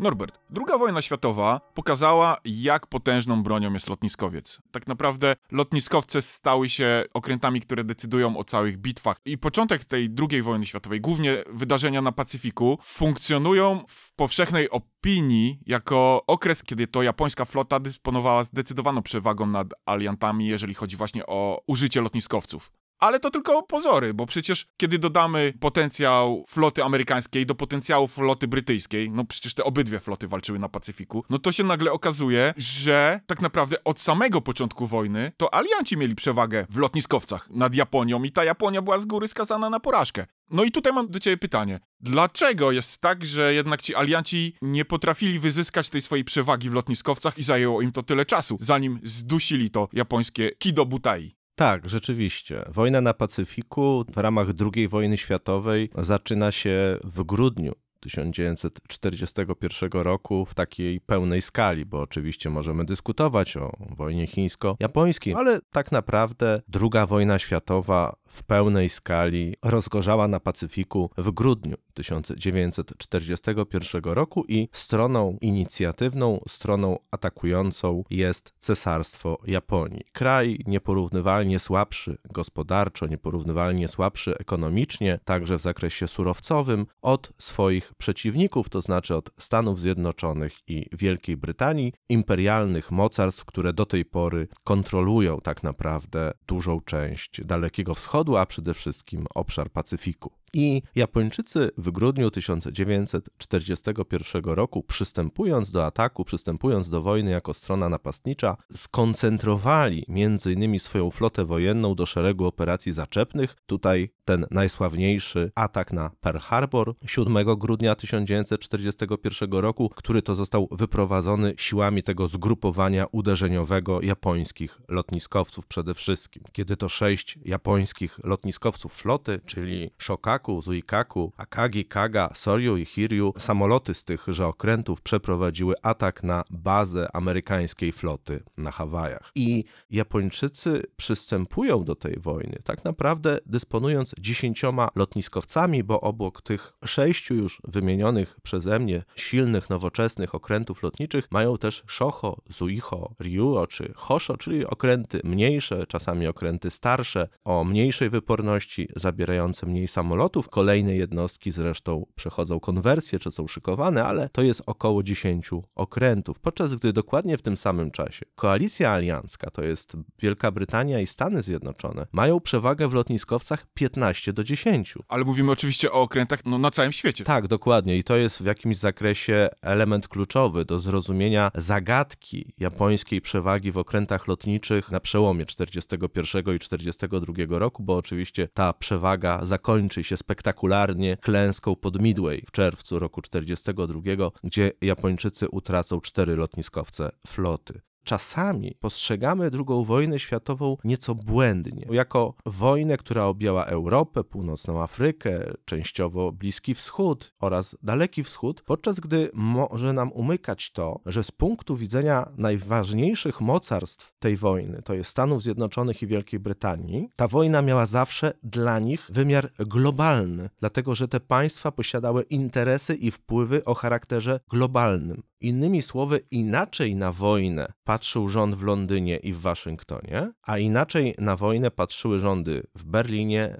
Norbert, II wojna światowa pokazała, jak potężną bronią jest lotniskowiec. Tak naprawdę lotniskowce stały się okrętami, które decydują o całych bitwach. I początek tej II wojny światowej, głównie wydarzenia na Pacyfiku, funkcjonują w powszechnej opinii jako okres, kiedy to japońska flota dysponowała zdecydowaną przewagą nad aliantami, jeżeli chodzi właśnie o użycie lotniskowców. Ale to tylko pozory, bo przecież kiedy dodamy potencjał floty amerykańskiej do potencjału floty brytyjskiej, no przecież te obydwie floty walczyły na Pacyfiku, no to się nagle okazuje, że tak naprawdę od samego początku wojny to alianci mieli przewagę w lotniskowcach nad Japonią i ta Japonia była z góry skazana na porażkę. No i tutaj mam do ciebie pytanie. Dlaczego jest tak, że jednak ci alianci nie potrafili wyzyskać tej swojej przewagi w lotniskowcach i zajęło im to tyle czasu, zanim zdusili to japońskie Kido Butai? Tak, rzeczywiście. Wojna na Pacyfiku w ramach II wojny światowej zaczyna się w grudniu 1941 roku w takiej pełnej skali, bo oczywiście możemy dyskutować o wojnie chińsko-japońskiej, ale tak naprawdę II wojna światowa w pełnej skali rozgorzała na Pacyfiku w grudniu 1941 roku i stroną inicjatywną, stroną atakującą jest Cesarstwo Japonii. Kraj nieporównywalnie słabszy gospodarczo, nieporównywalnie słabszy ekonomicznie, także w zakresie surowcowym od swoich przeciwników, to znaczy od Stanów Zjednoczonych i Wielkiej Brytanii, imperialnych mocarstw, które do tej pory kontrolują tak naprawdę dużą część Dalekiego Wschodu, a przede wszystkim obszar Pacyfiku. I Japończycy w grudniu 1941 roku, przystępując do ataku, przystępując do wojny jako strona napastnicza, skoncentrowali m.in. swoją flotę wojenną do szeregu operacji zaczepnych. Tutaj ten najsławniejszy atak na Pearl Harbor 7 grudnia 1941 roku, który to został wyprowadzony siłami tego zgrupowania uderzeniowego japońskich lotniskowców przede wszystkim. Kiedy to sześć japońskich lotniskowców floty, czyli Shokaka, Zuikaku, Akagi, Kaga, Soryu i Hiryu samoloty z tychże okrętów przeprowadziły atak na bazę amerykańskiej floty na Hawajach. I Japończycy przystępują do tej wojny tak naprawdę dysponując dziesięcioma lotniskowcami, bo obok tych sześciu już wymienionych przeze mnie silnych, nowoczesnych okrętów lotniczych mają też Shoho, Zuiho, Ryuo czy Hosho, czyli okręty mniejsze, czasami okręty starsze, o mniejszej wyporności, zabierające mniej samolotów, Kolejne jednostki zresztą przechodzą konwersję czy są szykowane, ale to jest około 10 okrętów, podczas gdy dokładnie w tym samym czasie koalicja aliancka, to jest Wielka Brytania i Stany Zjednoczone, mają przewagę w lotniskowcach 15 do 10. Ale mówimy oczywiście o okrętach no, na całym świecie. Tak, dokładnie i to jest w jakimś zakresie element kluczowy do zrozumienia zagadki japońskiej przewagi w okrętach lotniczych na przełomie 41 i 42 roku, bo oczywiście ta przewaga zakończy się spektakularnie klęską pod Midway w czerwcu roku 1942, gdzie Japończycy utracą cztery lotniskowce floty czasami postrzegamy II wojnę światową nieco błędnie, jako wojnę, która objęła Europę, Północną Afrykę, częściowo Bliski Wschód oraz Daleki Wschód, podczas gdy może nam umykać to, że z punktu widzenia najważniejszych mocarstw tej wojny, to jest Stanów Zjednoczonych i Wielkiej Brytanii, ta wojna miała zawsze dla nich wymiar globalny, dlatego że te państwa posiadały interesy i wpływy o charakterze globalnym. Innymi słowy, inaczej na wojnę patrzył rząd w Londynie i w Waszyngtonie, a inaczej na wojnę patrzyły rządy w Berlinie,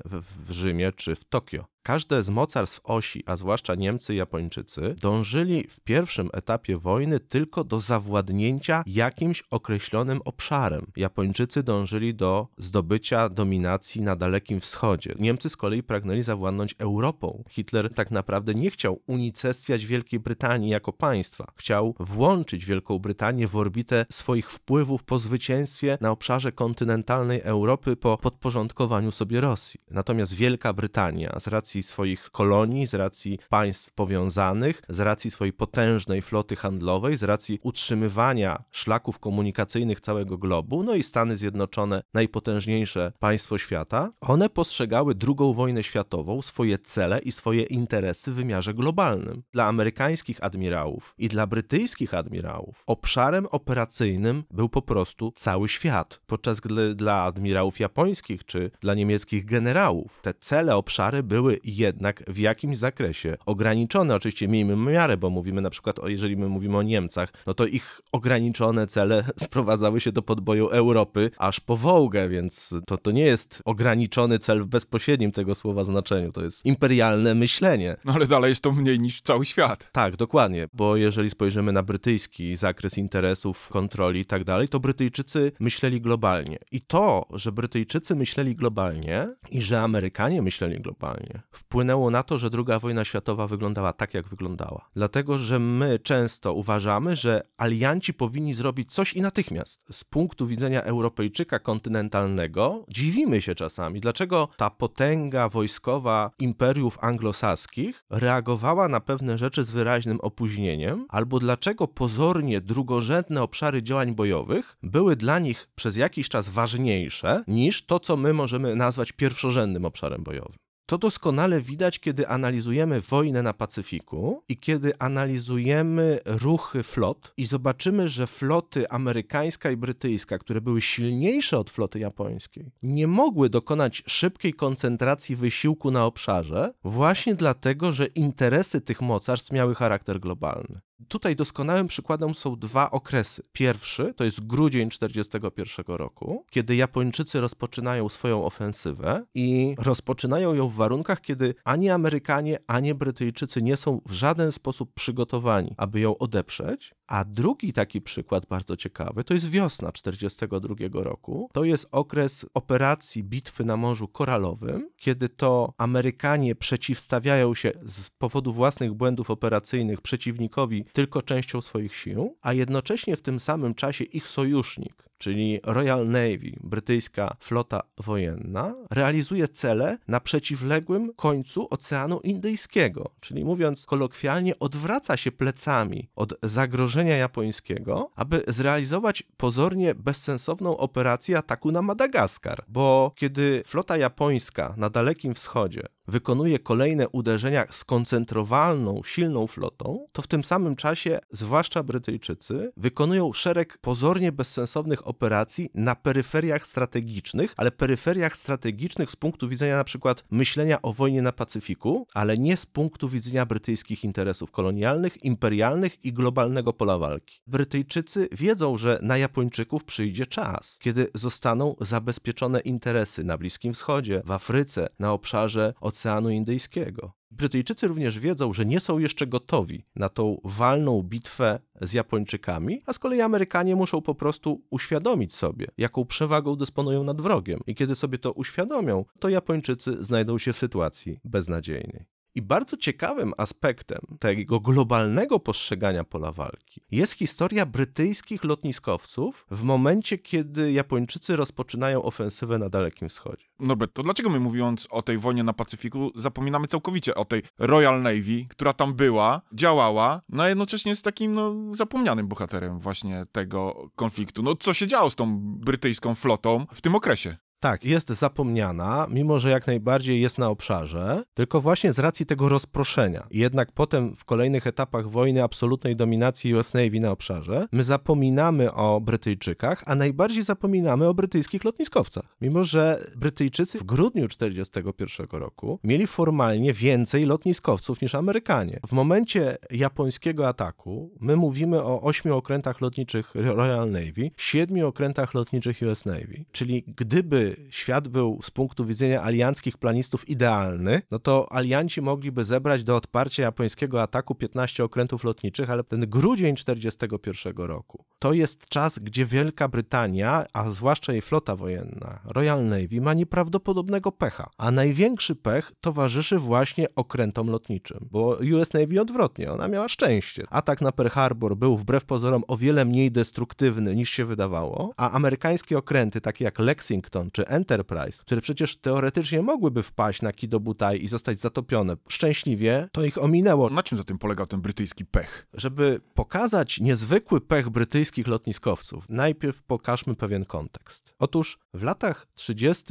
w Rzymie czy w Tokio. Każde z mocarstw osi, a zwłaszcza Niemcy i Japończycy, dążyli w pierwszym etapie wojny tylko do zawładnięcia jakimś określonym obszarem. Japończycy dążyli do zdobycia dominacji na Dalekim Wschodzie. Niemcy z kolei pragnęli zawładnąć Europą. Hitler tak naprawdę nie chciał unicestwiać Wielkiej Brytanii jako państwa. Chciał włączyć Wielką Brytanię w orbitę swoich wpływów po zwycięstwie na obszarze kontynentalnej Europy po podporządkowaniu sobie Rosji. Natomiast Wielka Brytania z racji racji swoich kolonii, z racji państw powiązanych, z racji swojej potężnej floty handlowej, z racji utrzymywania szlaków komunikacyjnych całego globu, no i Stany Zjednoczone, najpotężniejsze państwo świata, one postrzegały II wojnę światową, swoje cele i swoje interesy w wymiarze globalnym. Dla amerykańskich admirałów i dla brytyjskich admirałów obszarem operacyjnym był po prostu cały świat, podczas gdy dla admirałów japońskich czy dla niemieckich generałów te cele, obszary były jednak w jakimś zakresie ograniczone. Oczywiście miejmy miarę, bo mówimy na przykład, o, jeżeli my mówimy o Niemcach, no to ich ograniczone cele sprowadzały się do podboju Europy aż po Wołgę, więc to, to nie jest ograniczony cel w bezpośrednim tego słowa znaczeniu. To jest imperialne myślenie. No ale dalej jest to mniej niż cały świat. Tak, dokładnie, bo jeżeli spojrzymy na brytyjski zakres interesów, kontroli i tak dalej, to Brytyjczycy myśleli globalnie. I to, że Brytyjczycy myśleli globalnie i że Amerykanie myśleli globalnie, wpłynęło na to, że II wojna światowa wyglądała tak, jak wyglądała. Dlatego, że my często uważamy, że alianci powinni zrobić coś i natychmiast. Z punktu widzenia Europejczyka kontynentalnego dziwimy się czasami, dlaczego ta potęga wojskowa imperiów anglosaskich reagowała na pewne rzeczy z wyraźnym opóźnieniem, albo dlaczego pozornie drugorzędne obszary działań bojowych były dla nich przez jakiś czas ważniejsze niż to, co my możemy nazwać pierwszorzędnym obszarem bojowym. To doskonale widać, kiedy analizujemy wojnę na Pacyfiku i kiedy analizujemy ruchy flot i zobaczymy, że floty amerykańska i brytyjska, które były silniejsze od floty japońskiej, nie mogły dokonać szybkiej koncentracji wysiłku na obszarze, właśnie dlatego, że interesy tych mocarstw miały charakter globalny. Tutaj doskonałym przykładem są dwa okresy. Pierwszy to jest grudzień 1941 roku, kiedy Japończycy rozpoczynają swoją ofensywę i rozpoczynają ją w warunkach, kiedy ani Amerykanie, ani Brytyjczycy nie są w żaden sposób przygotowani, aby ją odeprzeć. A drugi taki przykład bardzo ciekawy to jest wiosna 1942 roku. To jest okres operacji bitwy na Morzu Koralowym, kiedy to Amerykanie przeciwstawiają się z powodu własnych błędów operacyjnych przeciwnikowi tylko częścią swoich sił, a jednocześnie w tym samym czasie ich sojusznik, czyli Royal Navy, brytyjska flota wojenna, realizuje cele na przeciwległym końcu Oceanu Indyjskiego, czyli mówiąc kolokwialnie, odwraca się plecami od zagrożenia japońskiego, aby zrealizować pozornie bezsensowną operację ataku na Madagaskar. Bo kiedy flota japońska na Dalekim Wschodzie wykonuje kolejne uderzenia skoncentrowalną, silną flotą, to w tym samym czasie, zwłaszcza Brytyjczycy, wykonują szereg pozornie bezsensownych operacji na peryferiach strategicznych, ale peryferiach strategicznych z punktu widzenia na przykład myślenia o wojnie na Pacyfiku, ale nie z punktu widzenia brytyjskich interesów kolonialnych, imperialnych i globalnego pola walki. Brytyjczycy wiedzą, że na Japończyków przyjdzie czas, kiedy zostaną zabezpieczone interesy na Bliskim Wschodzie, w Afryce, na obszarze od Oceanu Indyjskiego. Brytyjczycy również wiedzą, że nie są jeszcze gotowi na tą walną bitwę z Japończykami, a z kolei Amerykanie muszą po prostu uświadomić sobie, jaką przewagą dysponują nad wrogiem. I kiedy sobie to uświadomią, to Japończycy znajdą się w sytuacji beznadziejnej. I bardzo ciekawym aspektem tego globalnego postrzegania pola walki jest historia brytyjskich lotniskowców w momencie, kiedy Japończycy rozpoczynają ofensywę na Dalekim Wschodzie. No, to dlaczego my mówiąc o tej wojnie na Pacyfiku zapominamy całkowicie o tej Royal Navy, która tam była, działała, no a jednocześnie jest takim no, zapomnianym bohaterem właśnie tego konfliktu. No co się działo z tą brytyjską flotą w tym okresie? Tak, jest zapomniana, mimo że jak najbardziej jest na obszarze, tylko właśnie z racji tego rozproszenia. Jednak potem w kolejnych etapach wojny absolutnej dominacji US Navy na obszarze, my zapominamy o Brytyjczykach, a najbardziej zapominamy o brytyjskich lotniskowcach. Mimo że Brytyjczycy w grudniu 1941 roku mieli formalnie więcej lotniskowców niż Amerykanie. W momencie japońskiego ataku my mówimy o ośmiu okrętach lotniczych Royal Navy, siedmiu okrętach lotniczych US Navy. Czyli gdyby świat był z punktu widzenia alianckich planistów idealny, no to alianci mogliby zebrać do odparcia japońskiego ataku 15 okrętów lotniczych, ale ten grudzień 1941 roku to jest czas, gdzie Wielka Brytania, a zwłaszcza jej flota wojenna, Royal Navy, ma nieprawdopodobnego pecha. A największy pech towarzyszy właśnie okrętom lotniczym, bo US Navy odwrotnie, ona miała szczęście. Atak na Pearl Harbor był wbrew pozorom o wiele mniej destruktywny niż się wydawało, a amerykańskie okręty, takie jak Lexington czy czy Enterprise, które przecież teoretycznie mogłyby wpaść na Kidobutai i zostać zatopione, szczęśliwie to ich ominęło. Na czym za tym polegał ten brytyjski pech? Żeby pokazać niezwykły pech brytyjskich lotniskowców, najpierw pokażmy pewien kontekst. Otóż w latach 30.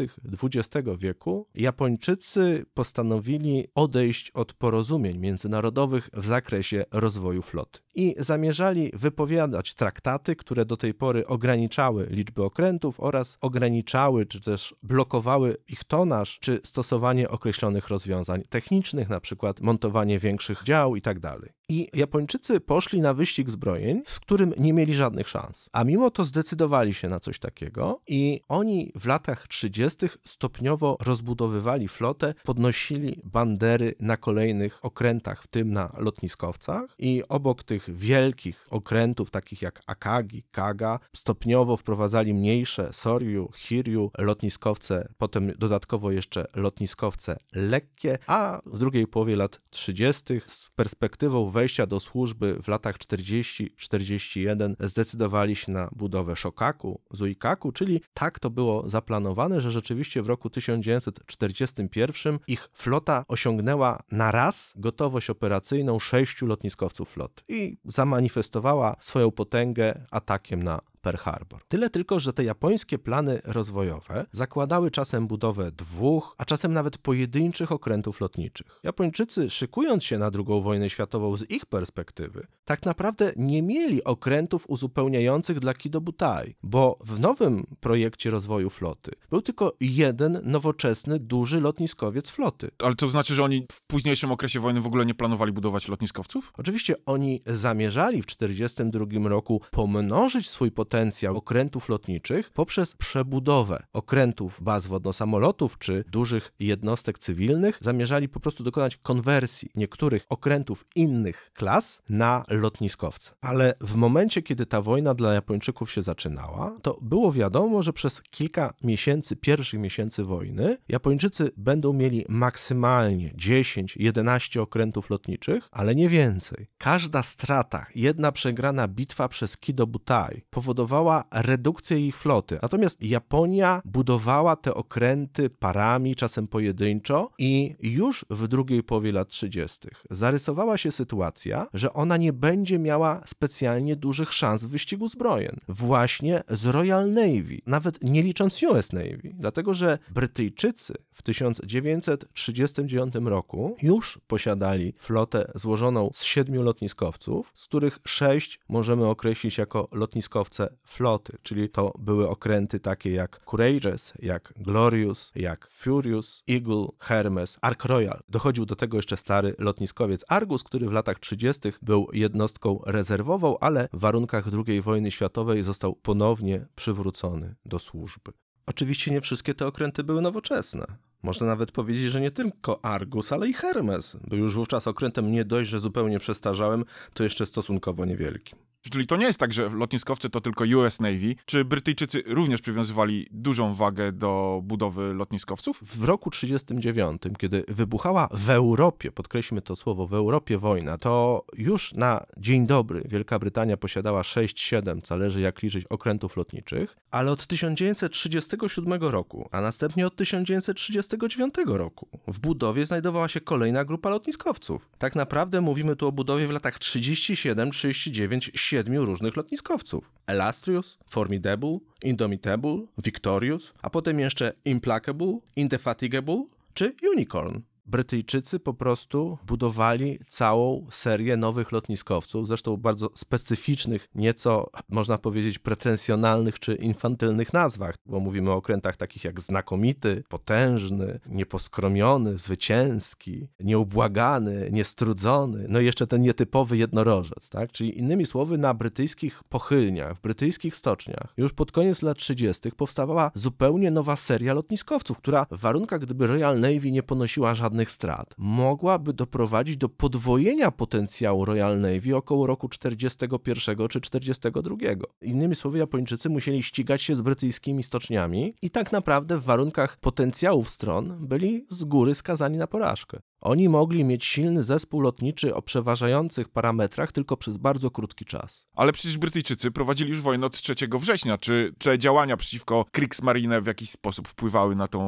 XX wieku Japończycy postanowili odejść od porozumień międzynarodowych w zakresie rozwoju flot i zamierzali wypowiadać traktaty, które do tej pory ograniczały liczbę okrętów oraz ograniczały czy też blokowały ich tonaż czy stosowanie określonych rozwiązań technicznych, na przykład montowanie większych dział itd. Tak i Japończycy poszli na wyścig zbrojeń, w którym nie mieli żadnych szans. A mimo to zdecydowali się na coś takiego i oni w latach 30. stopniowo rozbudowywali flotę, podnosili bandery na kolejnych okrętach, w tym na lotniskowcach. I obok tych wielkich okrętów, takich jak Akagi, Kaga, stopniowo wprowadzali mniejsze Soryu, Hiryu, lotniskowce, potem dodatkowo jeszcze lotniskowce lekkie, a w drugiej połowie lat 30. z perspektywą wejścia do służby w latach 40-41 zdecydowali się na budowę Shokaku, Zuikaku, czyli tak to było zaplanowane, że rzeczywiście w roku 1941 ich flota osiągnęła na raz gotowość operacyjną sześciu lotniskowców flot i zamanifestowała swoją potęgę atakiem na Pearl Harbor. Tyle tylko, że te japońskie plany rozwojowe zakładały czasem budowę dwóch, a czasem nawet pojedynczych okrętów lotniczych. Japończycy, szykując się na II wojnę światową z ich perspektywy, tak naprawdę nie mieli okrętów uzupełniających dla Kidobutai, bo w nowym projekcie rozwoju floty był tylko jeden nowoczesny, duży lotniskowiec floty. Ale to znaczy, że oni w późniejszym okresie wojny w ogóle nie planowali budować lotniskowców? Oczywiście oni zamierzali w 1942 roku pomnożyć swój potencjał potencjał okrętów lotniczych poprzez przebudowę okrętów baz wodno-samolotów czy dużych jednostek cywilnych zamierzali po prostu dokonać konwersji niektórych okrętów innych klas na lotniskowce. Ale w momencie, kiedy ta wojna dla Japończyków się zaczynała, to było wiadomo, że przez kilka miesięcy, pierwszych miesięcy wojny, Japończycy będą mieli maksymalnie 10-11 okrętów lotniczych, ale nie więcej. Każda strata, jedna przegrana bitwa przez Kido Butai powodowała powodowała redukcję jej floty. Natomiast Japonia budowała te okręty parami, czasem pojedynczo i już w drugiej połowie lat 30. zarysowała się sytuacja, że ona nie będzie miała specjalnie dużych szans w wyścigu zbrojen. Właśnie z Royal Navy, nawet nie licząc US Navy, dlatego że Brytyjczycy w 1939 roku już posiadali flotę złożoną z siedmiu lotniskowców, z których sześć możemy określić jako lotniskowce floty, czyli to były okręty takie jak Courageous, jak Glorious, jak Furious, Eagle, Hermes, Ark Royal. Dochodził do tego jeszcze stary lotniskowiec Argus, który w latach 30. był jednostką rezerwową, ale w warunkach II wojny światowej został ponownie przywrócony do służby. Oczywiście nie wszystkie te okręty były nowoczesne. Można nawet powiedzieć, że nie tylko Argus, ale i Hermes był już wówczas okrętem nie dość, że zupełnie przestarzałym, to jeszcze stosunkowo niewielkim. Czyli to nie jest tak, że lotniskowcy to tylko US Navy. Czy Brytyjczycy również przywiązywali dużą wagę do budowy lotniskowców? W roku 1939, kiedy wybuchała w Europie, podkreślmy to słowo, w Europie wojna, to już na dzień dobry Wielka Brytania posiadała 6-7, zależy jak liczyć, okrętów lotniczych, ale od 1937 roku, a następnie od 1939 roku w budowie znajdowała się kolejna grupa lotniskowców. Tak naprawdę mówimy tu o budowie w latach 37, 39, siedmiu różnych lotniskowców. Elastrius, Formidable, Indomitable, Victorious, a potem jeszcze Implacable, Indefatigable czy Unicorn. Brytyjczycy po prostu budowali całą serię nowych lotniskowców, zresztą bardzo specyficznych, nieco można powiedzieć pretensjonalnych czy infantylnych nazwach, bo mówimy o okrętach takich jak znakomity, potężny, nieposkromiony, zwycięski, nieubłagany, niestrudzony, no i jeszcze ten nietypowy jednorożec, tak? Czyli innymi słowy na brytyjskich pochylniach, w brytyjskich stoczniach już pod koniec lat 30. powstawała zupełnie nowa seria lotniskowców, która w warunkach gdyby Royal Navy nie ponosiła żadnych żadnych strat, mogłaby doprowadzić do podwojenia potencjału Royal Navy około roku 41 czy 42. Innymi słowy, Japończycy musieli ścigać się z brytyjskimi stoczniami i tak naprawdę w warunkach potencjałów stron byli z góry skazani na porażkę. Oni mogli mieć silny zespół lotniczy o przeważających parametrach tylko przez bardzo krótki czas. Ale przecież Brytyjczycy prowadzili już wojnę od 3 września. Czy te działania przeciwko Kriegsmarine w jakiś sposób wpływały na tą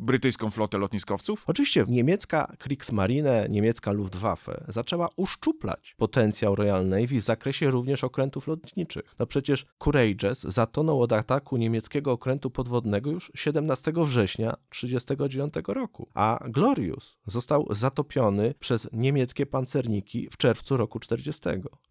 brytyjską flotę lotniskowców? Oczywiście niemiecka Kriegsmarine, niemiecka Luftwaffe zaczęła uszczuplać potencjał Royal Navy w zakresie również okrętów lotniczych. No przecież Courageous zatonął od ataku niemieckiego okrętu podwodnego już 17 września 1939 roku, a Glorious został zatopiony przez niemieckie pancerniki w czerwcu roku 40.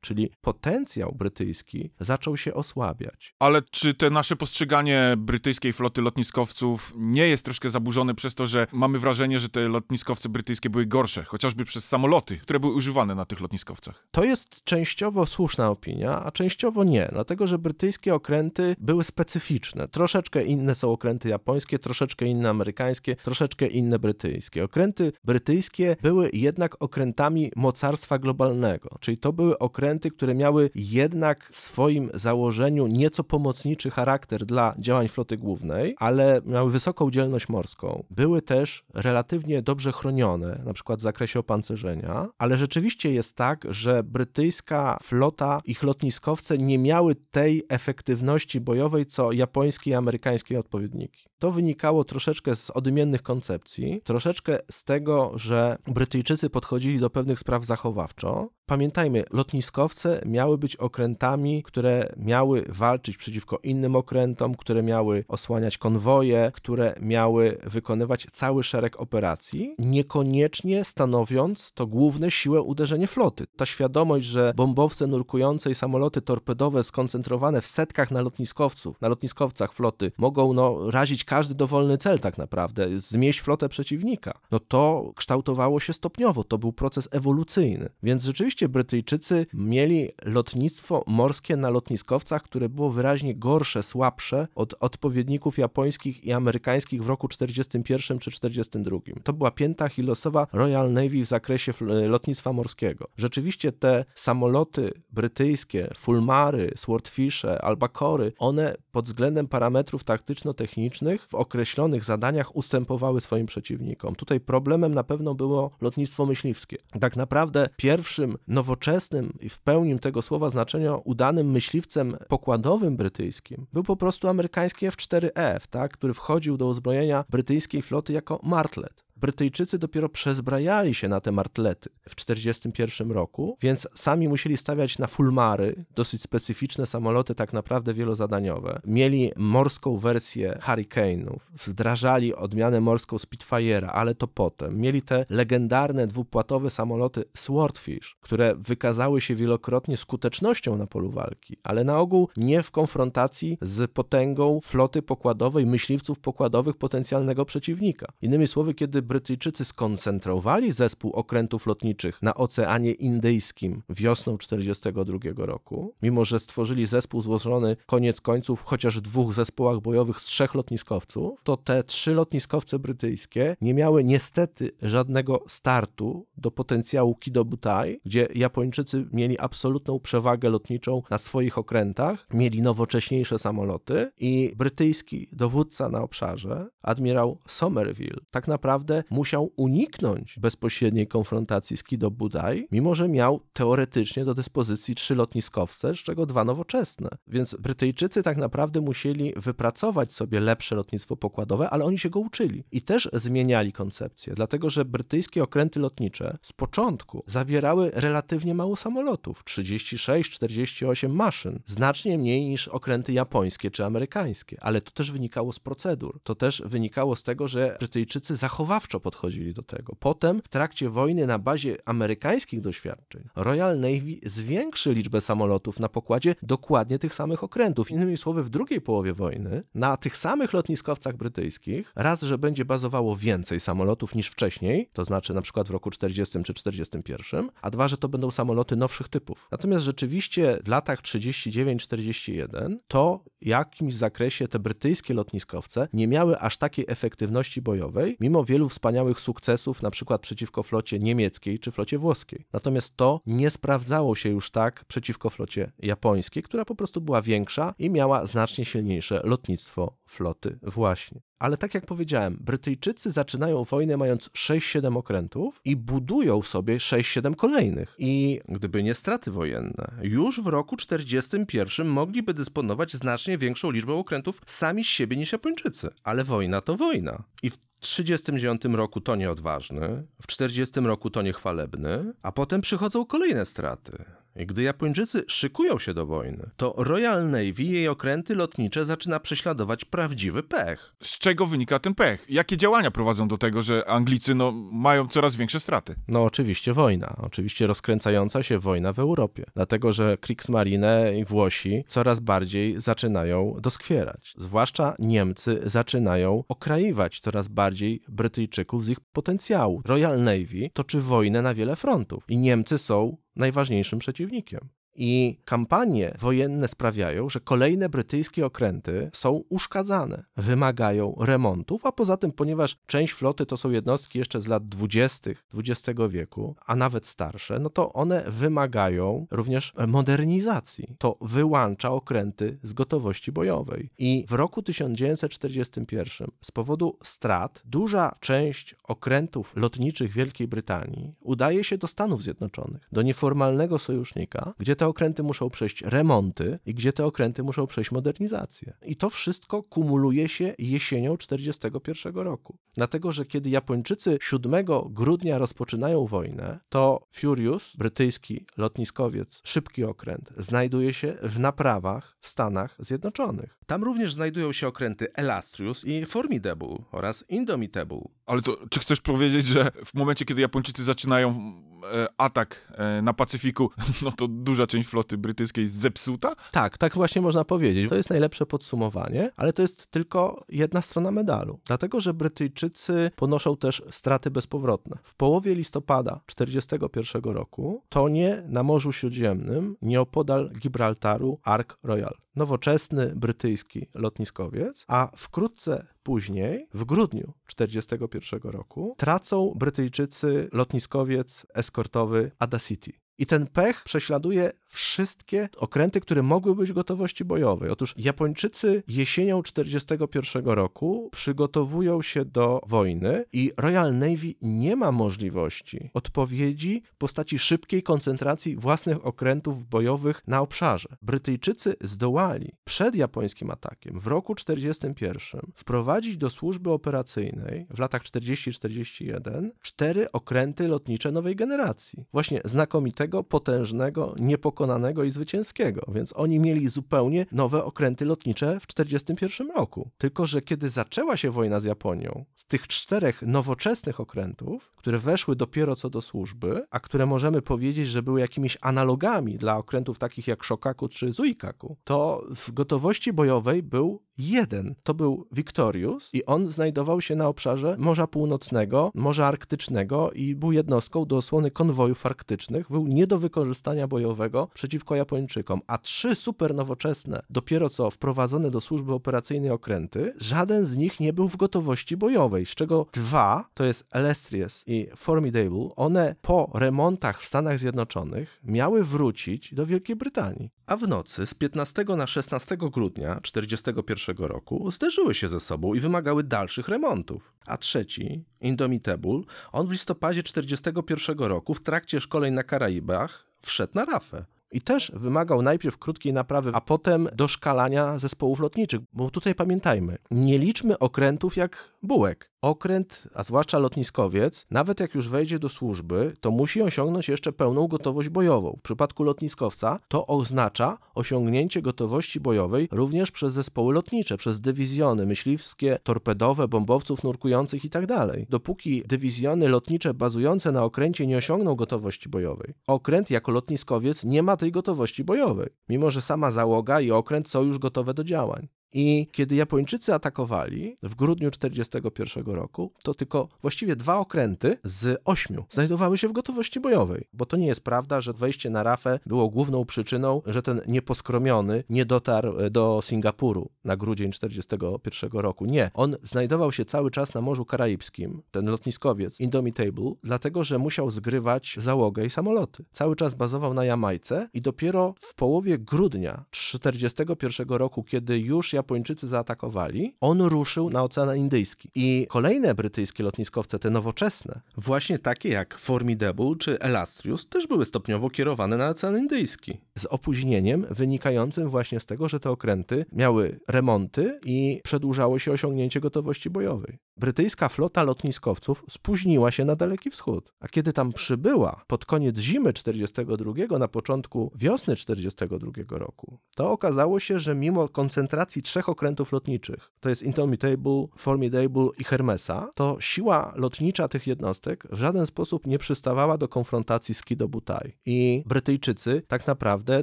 Czyli potencjał brytyjski zaczął się osłabiać. Ale czy te nasze postrzeganie brytyjskiej floty lotniskowców nie jest troszkę zaburzone przez to, że mamy wrażenie, że te lotniskowce brytyjskie były gorsze, chociażby przez samoloty, które były używane na tych lotniskowcach? To jest częściowo słuszna opinia, a częściowo nie, dlatego że brytyjskie okręty były specyficzne. Troszeczkę inne są okręty japońskie, troszeczkę inne amerykańskie, troszeczkę inne brytyjskie. Okręty brytyjskie rosyjskie były jednak okrętami mocarstwa globalnego, czyli to były okręty, które miały jednak w swoim założeniu nieco pomocniczy charakter dla działań floty głównej, ale miały wysoką dzielność morską. Były też relatywnie dobrze chronione, na przykład w zakresie opancerzenia, ale rzeczywiście jest tak, że brytyjska flota, ich lotniskowce nie miały tej efektywności bojowej, co japońskie i amerykańskie odpowiedniki. To wynikało troszeczkę z odmiennych koncepcji, troszeczkę z tego, że że Brytyjczycy podchodzili do pewnych spraw zachowawczo. Pamiętajmy, lotniskowce miały być okrętami, które miały walczyć przeciwko innym okrętom, które miały osłaniać konwoje, które miały wykonywać cały szereg operacji, niekoniecznie stanowiąc to główne siłę uderzenia floty. Ta świadomość, że bombowce nurkujące i samoloty torpedowe skoncentrowane w setkach na lotniskowców, na lotniskowcach floty mogą no, razić każdy dowolny cel tak naprawdę, zmieść flotę przeciwnika. No to kształt kształtowało się stopniowo. To był proces ewolucyjny. Więc rzeczywiście Brytyjczycy mieli lotnictwo morskie na lotniskowcach, które było wyraźnie gorsze, słabsze od odpowiedników japońskich i amerykańskich w roku 41 czy 42. To była pięta chilosowa Royal Navy w zakresie lotnictwa morskiego. Rzeczywiście te samoloty brytyjskie, fulmary, swordfishe, Albacory, one pod względem parametrów taktyczno-technicznych w określonych zadaniach ustępowały swoim przeciwnikom. Tutaj problemem na pewno było lotnictwo myśliwskie. Tak naprawdę pierwszym nowoczesnym i w pełni tego słowa znaczenia udanym myśliwcem pokładowym brytyjskim był po prostu amerykański F-4E, tak, który wchodził do uzbrojenia brytyjskiej floty jako martlet. Brytyjczycy dopiero przezbrajali się na te martlety w 1941 roku, więc sami musieli stawiać na fulmary, dosyć specyficzne samoloty, tak naprawdę wielozadaniowe. Mieli morską wersję Hurricane'ów, wdrażali odmianę morską Spitfire'a, ale to potem. Mieli te legendarne dwupłatowe samoloty Swordfish, które wykazały się wielokrotnie skutecznością na polu walki, ale na ogół nie w konfrontacji z potęgą floty pokładowej, myśliwców pokładowych potencjalnego przeciwnika. Innymi słowy, kiedy Brytyjczycy skoncentrowali zespół okrętów lotniczych na Oceanie Indyjskim wiosną 1942 roku, mimo że stworzyli zespół złożony koniec końców chociaż w dwóch zespołach bojowych z trzech lotniskowców, to te trzy lotniskowce brytyjskie nie miały niestety żadnego startu do potencjału Kidobutai, gdzie Japończycy mieli absolutną przewagę lotniczą na swoich okrętach, mieli nowocześniejsze samoloty i brytyjski dowódca na obszarze, admirał Somerville, tak naprawdę naprawdę musiał uniknąć bezpośredniej konfrontacji z Kido budai mimo że miał teoretycznie do dyspozycji trzy lotniskowce, z czego dwa nowoczesne. Więc Brytyjczycy tak naprawdę musieli wypracować sobie lepsze lotnictwo pokładowe, ale oni się go uczyli i też zmieniali koncepcję, dlatego że brytyjskie okręty lotnicze z początku zawierały relatywnie mało samolotów 36-48 maszyn znacznie mniej niż okręty japońskie czy amerykańskie ale to też wynikało z procedur. To też wynikało z tego, że Brytyjczycy zachowawczo zachowawczo podchodzili do tego. Potem w trakcie wojny na bazie amerykańskich doświadczeń Royal Navy zwiększy liczbę samolotów na pokładzie dokładnie tych samych okrętów. Innymi słowy, w drugiej połowie wojny na tych samych lotniskowcach brytyjskich raz, że będzie bazowało więcej samolotów niż wcześniej, to znaczy na przykład w roku 40 czy 41, a dwa, że to będą samoloty nowszych typów. Natomiast rzeczywiście w latach 39-41 to w jakimś zakresie te brytyjskie lotniskowce nie miały aż takiej efektywności bojowej, mimo wielu wspaniałych sukcesów, na przykład przeciwko flocie niemieckiej czy flocie włoskiej. Natomiast to nie sprawdzało się już tak przeciwko flocie japońskiej, która po prostu była większa i miała znacznie silniejsze lotnictwo floty właśnie. Ale tak jak powiedziałem, Brytyjczycy zaczynają wojnę mając 6-7 okrętów i budują sobie 6-7 kolejnych. I gdyby nie straty wojenne, już w roku 41 mogliby dysponować znacznie większą liczbą okrętów sami z siebie niż Japończycy. Ale wojna to wojna. I w 1939 roku to nieodważny, w 1940 roku to niechwalebny, a potem przychodzą kolejne straty. Gdy Japończycy szykują się do wojny, to Royal Navy jej okręty lotnicze zaczyna prześladować prawdziwy pech. Z czego wynika ten pech? Jakie działania prowadzą do tego, że Anglicy no, mają coraz większe straty? No oczywiście wojna, oczywiście rozkręcająca się wojna w Europie, dlatego że Kriegsmarine i Włosi coraz bardziej zaczynają doskwierać. Zwłaszcza Niemcy zaczynają okraiwać coraz bardziej Brytyjczyków z ich potencjału. Royal Navy toczy wojnę na wiele frontów i Niemcy są najważniejszym przeciwnikiem. I kampanie wojenne sprawiają, że kolejne brytyjskie okręty są uszkadzane, wymagają remontów, a poza tym, ponieważ część floty to są jednostki jeszcze z lat 20. XX wieku, a nawet starsze, no to one wymagają również modernizacji. To wyłącza okręty z gotowości bojowej. I w roku 1941 z powodu strat duża część okrętów lotniczych Wielkiej Brytanii udaje się do Stanów Zjednoczonych, do nieformalnego sojusznika, gdzie te te okręty muszą przejść remonty i gdzie te okręty muszą przejść modernizację. I to wszystko kumuluje się jesienią 1941 roku. Dlatego, że kiedy Japończycy 7 grudnia rozpoczynają wojnę, to Furious, brytyjski lotniskowiec, szybki okręt, znajduje się w naprawach w Stanach Zjednoczonych. Tam również znajdują się okręty Elastrius i Formidable oraz Indomitable. Ale to czy chcesz powiedzieć, że w momencie, kiedy Japończycy zaczynają E, atak e, na Pacyfiku, no to duża część floty brytyjskiej zepsuta? Tak, tak właśnie można powiedzieć. To jest najlepsze podsumowanie, ale to jest tylko jedna strona medalu. Dlatego, że Brytyjczycy ponoszą też straty bezpowrotne. W połowie listopada 1941 roku tonie na Morzu Śródziemnym nieopodal Gibraltaru Ark Royal nowoczesny brytyjski lotniskowiec, a wkrótce później, w grudniu 1941 roku, tracą Brytyjczycy lotniskowiec eskortowy Ada City. I ten pech prześladuje wszystkie okręty, które mogły być w gotowości bojowej. Otóż Japończycy jesienią 1941 roku przygotowują się do wojny i Royal Navy nie ma możliwości odpowiedzi w postaci szybkiej koncentracji własnych okrętów bojowych na obszarze. Brytyjczycy zdołali przed japońskim atakiem w roku 1941 wprowadzić do służby operacyjnej w latach 40-41 cztery okręty lotnicze nowej generacji. Właśnie znakomite potężnego, niepokonanego i zwycięskiego. Więc oni mieli zupełnie nowe okręty lotnicze w 1941 roku. Tylko, że kiedy zaczęła się wojna z Japonią, z tych czterech nowoczesnych okrętów, które weszły dopiero co do służby, a które możemy powiedzieć, że były jakimiś analogami dla okrętów takich jak Shokaku czy Zuikaku, to w gotowości bojowej był jeden to był Victorius i on znajdował się na obszarze Morza Północnego, Morza Arktycznego i był jednostką do osłony konwojów arktycznych. Był nie do wykorzystania bojowego przeciwko Japończykom, a trzy super nowoczesne, dopiero co wprowadzone do służby operacyjnej okręty, żaden z nich nie był w gotowości bojowej, z czego dwa, to jest Elestries i Formidable, one po remontach w Stanach Zjednoczonych miały wrócić do Wielkiej Brytanii. A w nocy z 15 na 16 grudnia 41 1991 roku zderzyły się ze sobą i wymagały dalszych remontów. A trzeci, Indomitable, on w listopadzie 1941 roku w trakcie szkoleń na Karaibach wszedł na rafę. I też wymagał najpierw krótkiej naprawy, a potem doszkalania zespołów lotniczych, bo tutaj pamiętajmy, nie liczmy okrętów jak bułek. Okręt, a zwłaszcza lotniskowiec, nawet jak już wejdzie do służby, to musi osiągnąć jeszcze pełną gotowość bojową. W przypadku lotniskowca to oznacza osiągnięcie gotowości bojowej również przez zespoły lotnicze, przez dywizjony myśliwskie, torpedowe, bombowców nurkujących itd. Tak Dopóki dywizjony lotnicze bazujące na okręcie nie osiągną gotowości bojowej, okręt jako lotniskowiec nie ma tej gotowości bojowej, mimo że sama załoga i okręt są już gotowe do działań. I kiedy Japończycy atakowali w grudniu 1941 roku, to tylko właściwie dwa okręty z ośmiu znajdowały się w gotowości bojowej. Bo to nie jest prawda, że wejście na Rafę było główną przyczyną, że ten nieposkromiony nie dotarł e, do Singapuru na grudzień 1941 roku. Nie, on znajdował się cały czas na Morzu Karaibskim, ten lotniskowiec Indomitable, dlatego że musiał zgrywać załogę i samoloty. Cały czas bazował na Jamajce i dopiero w połowie grudnia 1941 roku, kiedy już Japończycy Japończycy zaatakowali, on ruszył na Ocean Indyjski. I kolejne brytyjskie lotniskowce, te nowoczesne, właśnie takie jak Formidable czy Elastrius, też były stopniowo kierowane na Ocean Indyjski. Z opóźnieniem wynikającym właśnie z tego, że te okręty miały remonty i przedłużało się osiągnięcie gotowości bojowej. Brytyjska flota lotniskowców spóźniła się na Daleki Wschód, a kiedy tam przybyła pod koniec zimy 42, na początku wiosny 42 roku, to okazało się, że mimo koncentracji trzech okrętów lotniczych, to jest Indomitable, Formidable i Hermesa, to siła lotnicza tych jednostek w żaden sposób nie przystawała do konfrontacji z Kidobutai. I Brytyjczycy tak naprawdę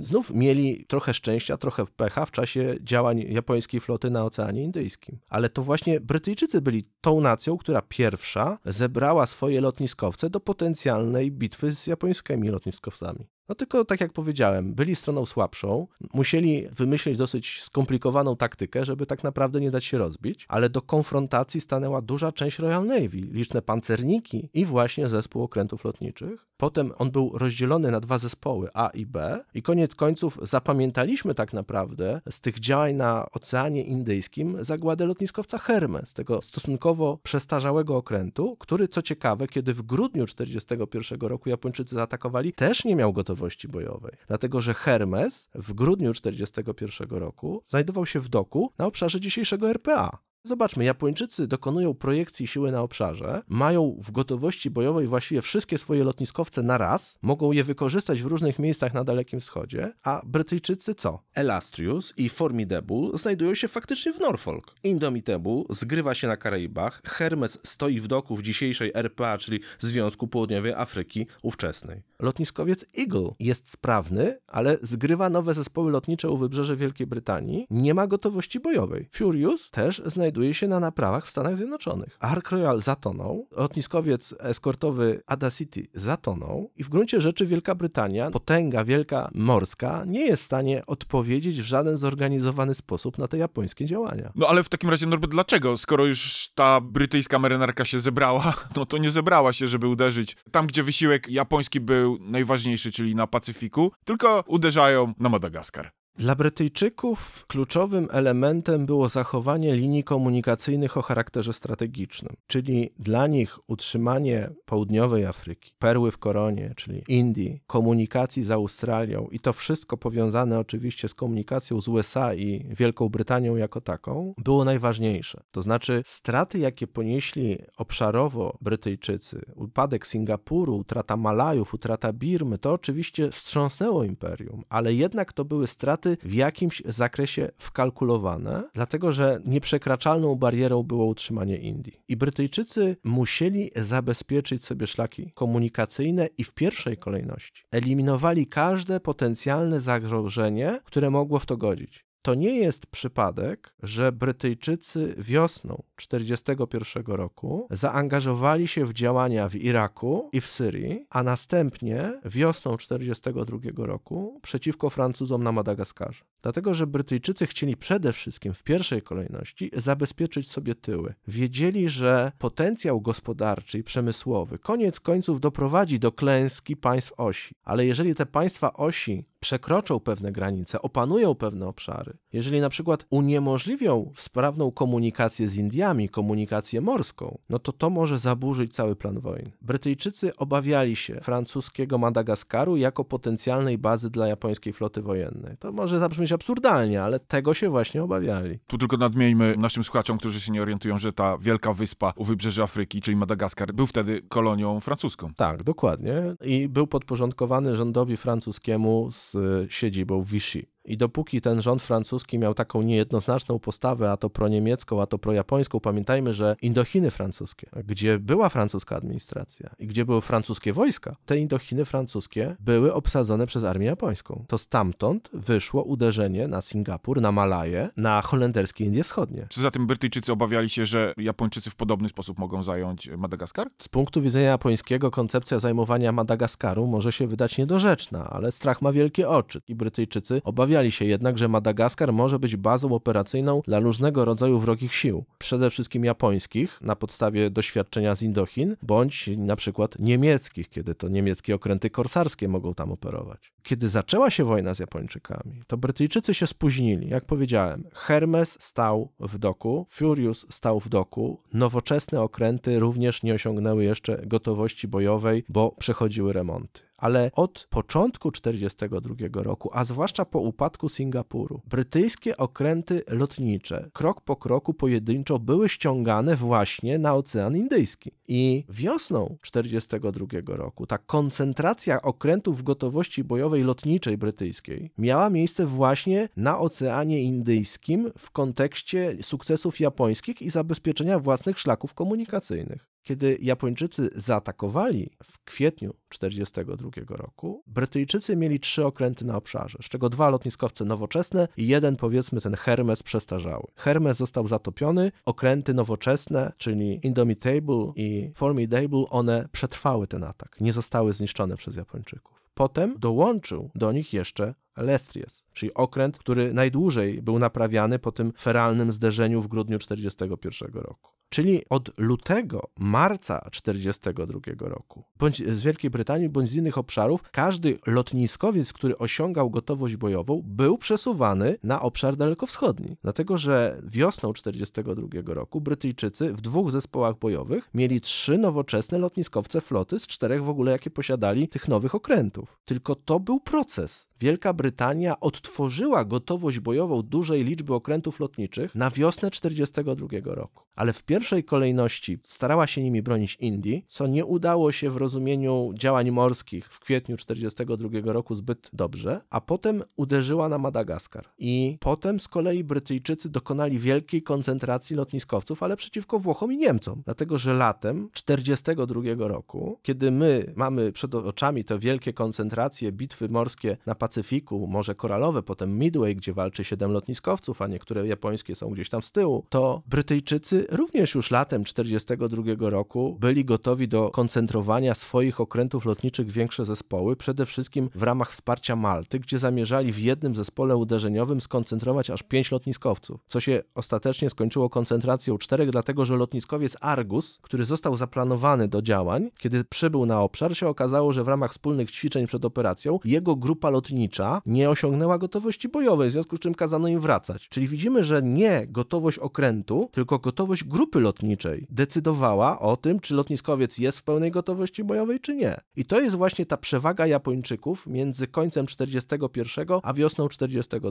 znów mieli trochę szczęścia, trochę pecha w czasie działań japońskiej floty na Oceanie Indyjskim. Ale to właśnie Brytyjczycy byli tą nacją, która pierwsza zebrała swoje lotniskowce do potencjalnej bitwy z japońskimi lotniskowcami. No tylko tak jak powiedziałem, byli stroną słabszą, musieli wymyślić dosyć skomplikowaną taktykę, żeby tak naprawdę nie dać się rozbić, ale do konfrontacji stanęła duża część Royal Navy, liczne pancerniki i właśnie zespół okrętów lotniczych, Potem on był rozdzielony na dwa zespoły A i B i koniec końców zapamiętaliśmy tak naprawdę z tych działań na Oceanie Indyjskim zagładę lotniskowca Hermes, tego stosunkowo przestarzałego okrętu, który co ciekawe, kiedy w grudniu 1941 roku Japończycy zaatakowali, też nie miał gotowości bojowej, dlatego że Hermes w grudniu 1941 roku znajdował się w doku na obszarze dzisiejszego RPA. Zobaczmy, Japończycy dokonują projekcji siły na obszarze, mają w gotowości bojowej właściwie wszystkie swoje lotniskowce na raz, mogą je wykorzystać w różnych miejscach na Dalekim Wschodzie, a Brytyjczycy co? Elastrius i Formidable znajdują się faktycznie w Norfolk. Indomitable zgrywa się na Karaibach, Hermes stoi w doku w dzisiejszej RPA, czyli Związku Południowej Afryki ówczesnej. Lotniskowiec Eagle jest sprawny, ale zgrywa nowe zespoły lotnicze u wybrzeży Wielkiej Brytanii. Nie ma gotowości bojowej. Furious też znajduje się na naprawach w Stanach Zjednoczonych. Ark Royal zatonął, lotniskowiec eskortowy Ada City zatonął i w gruncie rzeczy Wielka Brytania, potęga wielka morska, nie jest w stanie odpowiedzieć w żaden zorganizowany sposób na te japońskie działania. No ale w takim razie, Norbert, dlaczego? Skoro już ta brytyjska marynarka się zebrała, no to nie zebrała się, żeby uderzyć tam, gdzie wysiłek japoński był najważniejszy, czyli na Pacyfiku, tylko uderzają na Madagaskar. Dla Brytyjczyków kluczowym elementem było zachowanie linii komunikacyjnych o charakterze strategicznym, czyli dla nich utrzymanie południowej Afryki, perły w koronie, czyli Indii, komunikacji z Australią i to wszystko powiązane oczywiście z komunikacją z USA i Wielką Brytanią jako taką, było najważniejsze. To znaczy straty, jakie ponieśli obszarowo Brytyjczycy, upadek Singapuru, utrata Malajów, utrata Birmy, to oczywiście wstrząsnęło imperium, ale jednak to były straty w jakimś zakresie wkalkulowane, dlatego że nieprzekraczalną barierą było utrzymanie Indii. I Brytyjczycy musieli zabezpieczyć sobie szlaki komunikacyjne i w pierwszej kolejności eliminowali każde potencjalne zagrożenie, które mogło w to godzić. To nie jest przypadek, że Brytyjczycy wiosną 1941 roku zaangażowali się w działania w Iraku i w Syrii, a następnie wiosną 1942 roku przeciwko Francuzom na Madagaskarze. Dlatego, że Brytyjczycy chcieli przede wszystkim w pierwszej kolejności zabezpieczyć sobie tyły. Wiedzieli, że potencjał gospodarczy i przemysłowy koniec końców doprowadzi do klęski państw osi, ale jeżeli te państwa osi przekroczą pewne granice, opanują pewne obszary, jeżeli na przykład uniemożliwią sprawną komunikację z Indiami, komunikację morską, no to to może zaburzyć cały plan wojen. Brytyjczycy obawiali się francuskiego Madagaskaru jako potencjalnej bazy dla japońskiej floty wojennej. To może zabrzmieć absurdalnie, ale tego się właśnie obawiali. Tu tylko nadmiejmy naszym słuchaczom, którzy się nie orientują, że ta wielka wyspa u wybrzeży Afryki, czyli Madagaskar, był wtedy kolonią francuską. Tak, dokładnie. I był podporządkowany rządowi francuskiemu z z y, siedzibą wisi. I dopóki ten rząd francuski miał taką niejednoznaczną postawę, a to proniemiecką, a to projapońską, pamiętajmy, że Indochiny francuskie, gdzie była francuska administracja i gdzie były francuskie wojska, te Indochiny francuskie były obsadzone przez armię japońską. To stamtąd wyszło uderzenie na Singapur, na Malaję, na holenderskie Indie Wschodnie. Czy zatem Brytyjczycy obawiali się, że Japończycy w podobny sposób mogą zająć Madagaskar? Z punktu widzenia japońskiego koncepcja zajmowania Madagaskaru może się wydać niedorzeczna, ale strach ma wielkie oczy i Brytyjczycy obawiali obawiali się jednak, że Madagaskar może być bazą operacyjną dla różnego rodzaju wrogich sił, przede wszystkim japońskich na podstawie doświadczenia z Indochin, bądź na przykład niemieckich, kiedy to niemieckie okręty korsarskie mogą tam operować kiedy zaczęła się wojna z Japończykami, to Brytyjczycy się spóźnili. Jak powiedziałem, Hermes stał w doku, Furious stał w doku, nowoczesne okręty również nie osiągnęły jeszcze gotowości bojowej, bo przechodziły remonty ale od początku 1942 roku, a zwłaszcza po upadku Singapuru, brytyjskie okręty lotnicze krok po kroku pojedynczo były ściągane właśnie na Ocean Indyjski. I wiosną 1942 roku ta koncentracja okrętów w gotowości bojowej kolejowej lotniczej brytyjskiej miała miejsce właśnie na Oceanie Indyjskim w kontekście sukcesów japońskich i zabezpieczenia własnych szlaków komunikacyjnych. Kiedy Japończycy zaatakowali w kwietniu 1942 roku, Brytyjczycy mieli trzy okręty na obszarze, z czego dwa lotniskowce nowoczesne i jeden, powiedzmy, ten Hermes przestarzały. Hermes został zatopiony, okręty nowoczesne, czyli Indomitable i Formidable, one przetrwały ten atak, nie zostały zniszczone przez Japończyków. Potem dołączył do nich jeszcze Lestries, czyli okręt, który najdłużej był naprawiany po tym feralnym zderzeniu w grudniu 1941 roku czyli od lutego, marca 1942 roku, bądź z Wielkiej Brytanii, bądź z innych obszarów, każdy lotniskowiec, który osiągał gotowość bojową, był przesuwany na obszar dalekowschodni. Dlatego, że wiosną 1942 roku Brytyjczycy w dwóch zespołach bojowych mieli trzy nowoczesne lotniskowce floty z czterech w ogóle, jakie posiadali tych nowych okrętów. Tylko to był proces. Wielka Brytania odtworzyła gotowość bojową dużej liczby okrętów lotniczych na wiosnę 1942 roku, ale w pierwszej kolejności starała się nimi bronić Indii, co nie udało się w rozumieniu działań morskich w kwietniu 1942 roku zbyt dobrze, a potem uderzyła na Madagaskar. I potem z kolei Brytyjczycy dokonali wielkiej koncentracji lotniskowców, ale przeciwko Włochom i Niemcom, dlatego że latem 1942 roku, kiedy my mamy przed oczami te wielkie koncentracje, bitwy morskie na Pacyfiku, Morze Koralowe, potem Midway, gdzie walczy siedem lotniskowców, a niektóre japońskie są gdzieś tam z tyłu, to Brytyjczycy również już latem 1942 roku byli gotowi do koncentrowania swoich okrętów lotniczych w większe zespoły, przede wszystkim w ramach wsparcia Malty, gdzie zamierzali w jednym zespole uderzeniowym skoncentrować aż pięć lotniskowców, co się ostatecznie skończyło koncentracją czterech, dlatego że lotniskowiec Argus, który został zaplanowany do działań, kiedy przybył na obszar, się okazało, że w ramach wspólnych ćwiczeń przed operacją jego grupa lotnicza nie osiągnęła gotowości bojowej, w związku z czym kazano im wracać. Czyli widzimy, że nie gotowość okrętu, tylko gotowość grupy lotniczej decydowała o tym, czy lotniskowiec jest w pełnej gotowości bojowej, czy nie. I to jest właśnie ta przewaga Japończyków między końcem 41 a wiosną 42.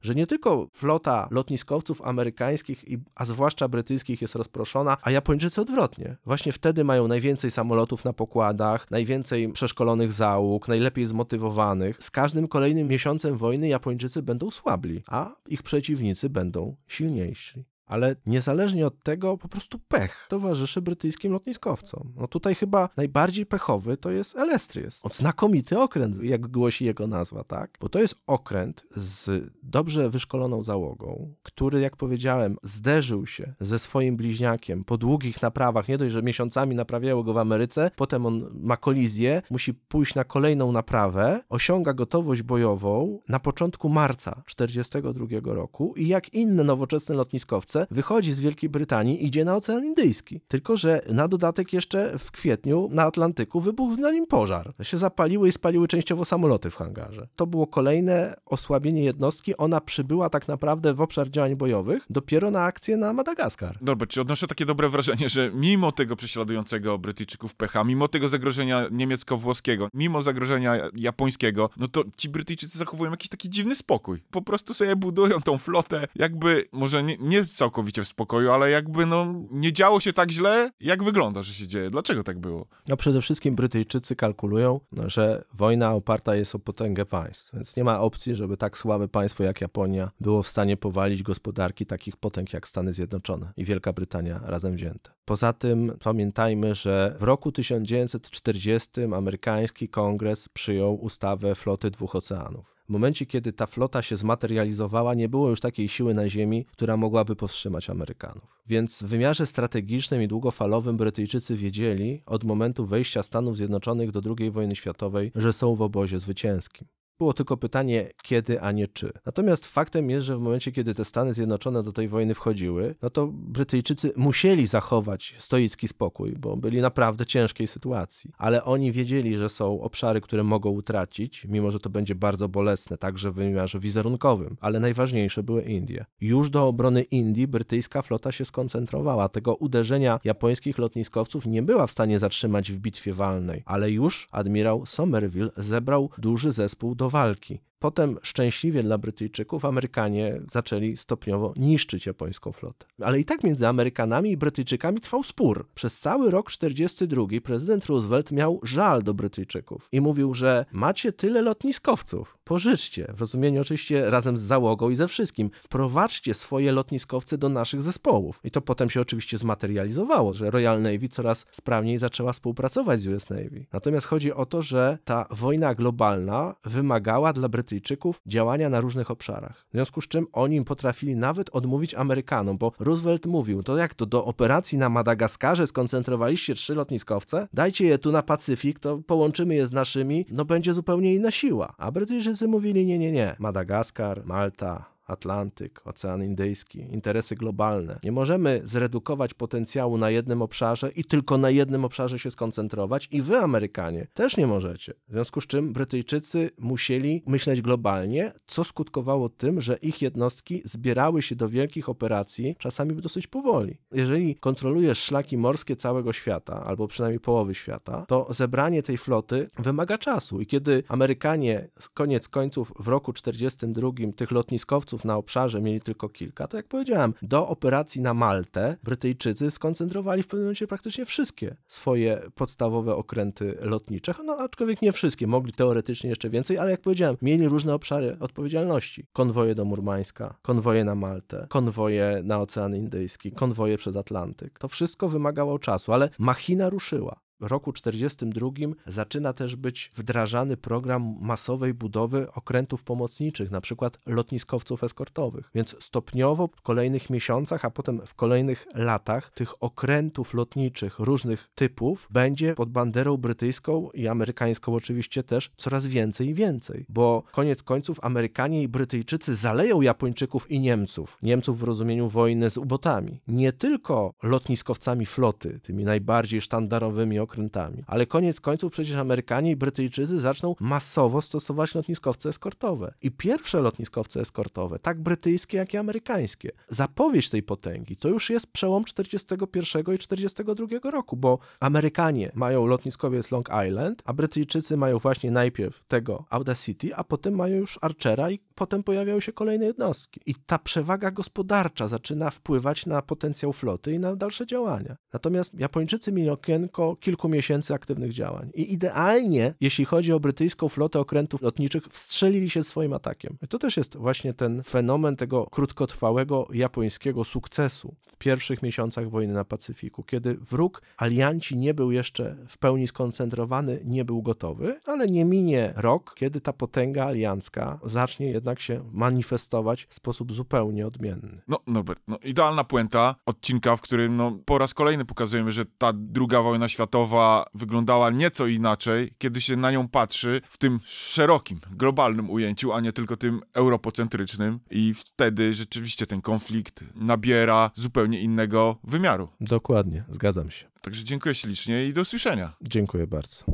Że nie tylko flota lotniskowców amerykańskich, a zwłaszcza brytyjskich jest rozproszona, a Japończycy odwrotnie. Właśnie wtedy mają najwięcej samolotów na pokładach, najwięcej przeszkolonych załóg, najlepiej zmotywowanych. Z każdym każdym kolejnym miesiącem wojny Japończycy będą słabli, a ich przeciwnicy będą silniejsi ale niezależnie od tego po prostu pech towarzyszy brytyjskim lotniskowcom. No tutaj chyba najbardziej pechowy to jest Elestries. On znakomity okręt, jak głosi jego nazwa, tak? Bo to jest okręt z dobrze wyszkoloną załogą, który, jak powiedziałem, zderzył się ze swoim bliźniakiem po długich naprawach, nie dość, że miesiącami naprawiało go w Ameryce, potem on ma kolizję, musi pójść na kolejną naprawę, osiąga gotowość bojową na początku marca 1942 roku i jak inne nowoczesne lotniskowce Polsce, wychodzi z Wielkiej Brytanii, i idzie na Ocean Indyjski. Tylko, że na dodatek jeszcze w kwietniu na Atlantyku wybuchł na nim pożar. Się zapaliły i spaliły częściowo samoloty w hangarze. To było kolejne osłabienie jednostki. Ona przybyła tak naprawdę w obszar działań bojowych dopiero na akcję na Madagaskar. Norbert, czy odnoszę takie dobre wrażenie, że mimo tego prześladującego Brytyjczyków pecha, mimo tego zagrożenia niemiecko-włoskiego, mimo zagrożenia japońskiego, no to ci Brytyjczycy zachowują jakiś taki dziwny spokój. Po prostu sobie budują tą flotę, jakby może nie, nie całkowicie w spokoju, ale jakby no nie działo się tak źle, jak wygląda, że się dzieje. Dlaczego tak było? No przede wszystkim Brytyjczycy kalkulują, no, że wojna oparta jest o potęgę państw, więc nie ma opcji, żeby tak słabe państwo jak Japonia było w stanie powalić gospodarki takich potęg jak Stany Zjednoczone i Wielka Brytania razem wzięte. Poza tym pamiętajmy, że w roku 1940 amerykański kongres przyjął ustawę floty dwóch oceanów. W momencie, kiedy ta flota się zmaterializowała, nie było już takiej siły na ziemi, która mogłaby powstrzymać Amerykanów. Więc w wymiarze strategicznym i długofalowym Brytyjczycy wiedzieli od momentu wejścia Stanów Zjednoczonych do II wojny światowej, że są w obozie zwycięskim. Było tylko pytanie, kiedy, a nie czy. Natomiast faktem jest, że w momencie, kiedy te Stany Zjednoczone do tej wojny wchodziły, no to Brytyjczycy musieli zachować stoicki spokój, bo byli naprawdę ciężkiej sytuacji. Ale oni wiedzieli, że są obszary, które mogą utracić, mimo że to będzie bardzo bolesne, także w wymiarze wizerunkowym. Ale najważniejsze były Indie. Już do obrony Indii brytyjska flota się skoncentrowała. Tego uderzenia japońskich lotniskowców nie była w stanie zatrzymać w bitwie walnej, ale już admirał Somerville zebrał duży zespół do walki. Potem szczęśliwie dla Brytyjczyków Amerykanie zaczęli stopniowo niszczyć japońską flotę. Ale i tak między Amerykanami i Brytyjczykami trwał spór. Przez cały rok 1942 prezydent Roosevelt miał żal do Brytyjczyków i mówił, że macie tyle lotniskowców, pożyczcie, w rozumieniu oczywiście razem z załogą i ze wszystkim, wprowadźcie swoje lotniskowce do naszych zespołów. I to potem się oczywiście zmaterializowało, że Royal Navy coraz sprawniej zaczęła współpracować z US Navy. Natomiast chodzi o to, że ta wojna globalna wymagała dla Brytyjczyków Brytyjczyków działania na różnych obszarach. W związku z czym oni potrafili nawet odmówić Amerykanom, bo Roosevelt mówił, to jak to do operacji na Madagaskarze skoncentrowaliście trzy lotniskowce? Dajcie je tu na Pacyfik, to połączymy je z naszymi, no będzie zupełnie inna siła. A Brytyjczycy mówili nie, nie, nie. Madagaskar, Malta, Atlantyk, Ocean Indyjski, interesy globalne. Nie możemy zredukować potencjału na jednym obszarze i tylko na jednym obszarze się skoncentrować, i wy, Amerykanie, też nie możecie. W związku z czym Brytyjczycy musieli myśleć globalnie, co skutkowało tym, że ich jednostki zbierały się do wielkich operacji, czasami dosyć powoli. Jeżeli kontrolujesz szlaki morskie całego świata, albo przynajmniej połowy świata, to zebranie tej floty wymaga czasu. I kiedy Amerykanie koniec końców w roku 1942 tych lotniskowców, na obszarze mieli tylko kilka, to jak powiedziałem, do operacji na Maltę Brytyjczycy skoncentrowali w pewnym momencie praktycznie wszystkie swoje podstawowe okręty lotnicze, no aczkolwiek nie wszystkie, mogli teoretycznie jeszcze więcej, ale jak powiedziałem, mieli różne obszary odpowiedzialności. Konwoje do Murmańska, konwoje na Maltę, konwoje na Ocean Indyjski, konwoje przez Atlantyk. To wszystko wymagało czasu, ale machina ruszyła roku 42 zaczyna też być wdrażany program masowej budowy okrętów pomocniczych, na przykład lotniskowców eskortowych. Więc stopniowo w kolejnych miesiącach, a potem w kolejnych latach tych okrętów lotniczych różnych typów będzie pod banderą brytyjską i amerykańską oczywiście też coraz więcej i więcej, bo koniec końców Amerykanie i Brytyjczycy zaleją Japończyków i Niemców, Niemców w rozumieniu wojny z ubotami, nie tylko lotniskowcami floty, tymi najbardziej sztandarowymi okrętami. Ale koniec końców przecież Amerykanie i Brytyjczycy zaczną masowo stosować lotniskowce eskortowe. I pierwsze lotniskowce eskortowe, tak brytyjskie jak i amerykańskie. Zapowiedź tej potęgi to już jest przełom 41 i 42 roku, bo Amerykanie mają lotniskowiec Long Island, a Brytyjczycy mają właśnie najpierw tego Audacity, a potem mają już Archera i potem pojawiają się kolejne jednostki. I ta przewaga gospodarcza zaczyna wpływać na potencjał floty i na dalsze działania. Natomiast Japończycy mieli okienko kilku kilku miesięcy aktywnych działań. I idealnie, jeśli chodzi o brytyjską flotę okrętów lotniczych, wstrzelili się swoim atakiem. I to też jest właśnie ten fenomen tego krótkotrwałego japońskiego sukcesu w pierwszych miesiącach wojny na Pacyfiku, kiedy wróg alianci nie był jeszcze w pełni skoncentrowany, nie był gotowy, ale nie minie rok, kiedy ta potęga aliancka zacznie jednak się manifestować w sposób zupełnie odmienny. No, Norbert, no, idealna puenta odcinka, w którym no, po raz kolejny pokazujemy, że ta druga wojna światowa Krakowa wyglądała nieco inaczej, kiedy się na nią patrzy w tym szerokim, globalnym ujęciu, a nie tylko tym europocentrycznym i wtedy rzeczywiście ten konflikt nabiera zupełnie innego wymiaru. Dokładnie, zgadzam się. Także dziękuję ślicznie i do usłyszenia. Dziękuję bardzo.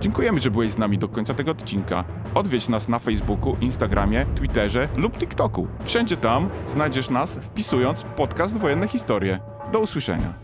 Dziękujemy, że byłeś z nami do końca tego odcinka. Odwiedź nas na Facebooku, Instagramie, Twitterze lub TikToku. Wszędzie tam znajdziesz nas wpisując podcast Wojenne Historie. Do usłyszenia.